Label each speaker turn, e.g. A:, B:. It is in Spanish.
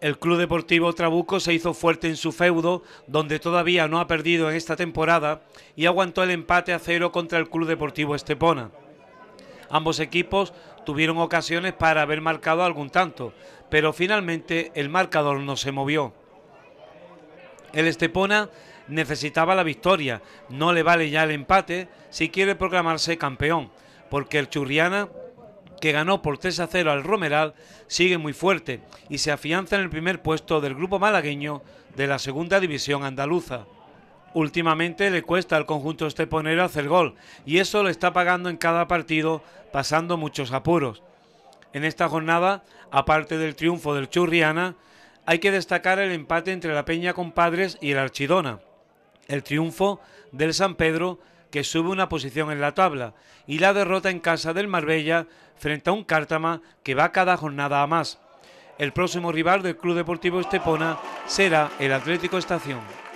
A: El Club Deportivo Trabuco se hizo fuerte en su feudo, donde todavía no ha perdido en esta temporada, y aguantó el empate a cero contra el Club Deportivo Estepona. Ambos equipos tuvieron ocasiones para haber marcado algún tanto, pero finalmente el marcador no se movió. El Estepona necesitaba la victoria, no le vale ya el empate si quiere proclamarse campeón, porque el Churriana que ganó por 3 a 0 al Romeral, sigue muy fuerte y se afianza en el primer puesto del grupo malagueño de la segunda división andaluza. Últimamente le cuesta al conjunto esteponero hacer gol y eso lo está pagando en cada partido pasando muchos apuros. En esta jornada, aparte del triunfo del Churriana, hay que destacar el empate entre la Peña Compadres y el Archidona, el triunfo del San Pedro que sube una posición en la tabla, y la derrota en casa del Marbella frente a un Cártama que va cada jornada a más. El próximo rival del Club Deportivo Estepona será el Atlético Estación.